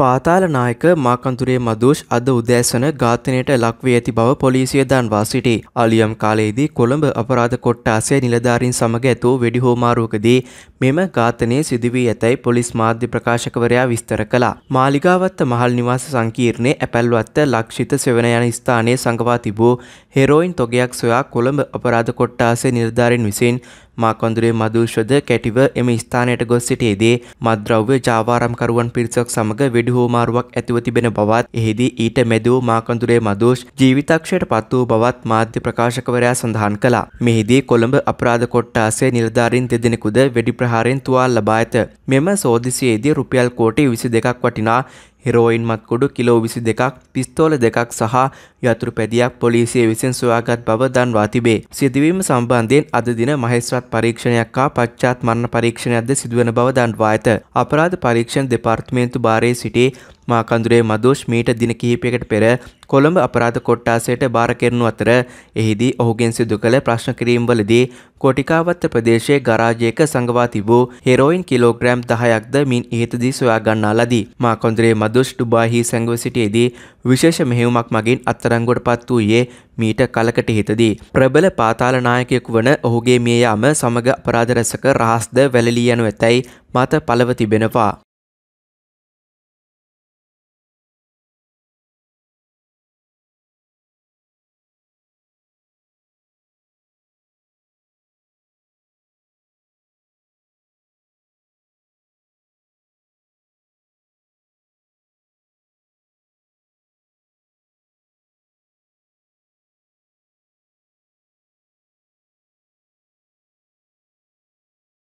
පාතාලනායක මාකන්තුරේ මදෂ් අද උදෑසන ඝාතනයට ලක්වී ඇති බව පොලිසිය දන්වා සිටි. අලියම් කාලයේදී කොළඹ අපරාධ කොට්ටාසය නිලධාරීන් සමග ඇතූ වෙඩි හෝමාරුවකදී මෙම ඝාතනය සිදුවී ඇතැයි පොලිස් මාධ්‍ය ප්‍රකාශකවරයා විස්තර කළා. මාලිගාවත්ත මහල් නිවාස සංකීර්ණයේ ඇපැල්වත්ත ලක්ෂිත සෙවන යන ස්ථානයේ සංගවා තිබූ හෙරෝයින් තොගයක් සොයා කොළඹ අපරාධ කොට්ටාසය නිලධාරීන් විසින් මාකොන්දුරේ මදූෂ්වද කැටිව එම ස්ථානයට ගොස් සිටියේදී මද්‍රව්‍ය ජාවාරම්කරුවන් පිරිසක් සමග වෙඩි හෝමාරුවක් ඇතිව තිබෙන බවත් එහිදී ඊට මැදූ මාකොන්දුරේ මදෝෂ් ජීවිතක්ෂයට පත් වූ බවත් මාධ්‍ය ප්‍රකාශකවරයා සඳහන් කළා. මෙහිදී කොළඹ අපරාධ කොට්ටාසේ නිලධාරීන් දෙදෙනෙකුද වෙඩි ප්‍රහාරයෙන් තුවාල ලබා ඇත. මෙම සෝදිසියේදී රුපියල් කෝටි 22ක් වටිනා හෙරෝයින් මත්කුඩු කිලෝ විසි දෙකක් පිස්තෝල දෙකක් සහ යතුරු පැදියක් පොලිසිය විසින් සොයාගත් බව දන්වා තිබේ. සිදුවීම සම්බන්ධයෙන් අද දින මහෙස්වත් පරීක්ෂණයක් හා පච්චාත් මරණ පරීක්ෂණයක්ද සිදුවන බව දන්වා ඇත. අපරාධ පරීක්ෂණ දෙපාර්තමේන්තු භාරයේ සිටි මාකන්දුරේ මදෝෂ් මීට දින කිහිපයකට පෙර කොළඹ අපරාධ කොට්ටාසයට බාර කෙරෙනු අතර එහිදී ඔහුගෙන් සිදු කළ ප්‍රශ්න කිරීම්වලදී කොටිකාවත්ත ප්‍රදේශයේ ගරාජයක සංගවා තිබූ හෙරෝයින් කිලෝග්‍රෑම් 10ක්ද මින් ඉහතදී සොයා ගන්නා ලදී. මාකන්දුරේ මදෝෂ් ඩුබායිහි සංගව සිටියේදී විශේෂ මෙහෙයුමක් මගින් අත්තරංගුවට පත් වූයේ මීට කලකට හිතදී. ප්‍රබල පාතාල නායකයෙකු වන ඔහුගේ මිය යාම සමග අපරාධ රැසක රහස්ද වැළලී යනු ඇතැයි මත පළව තිබෙනවා.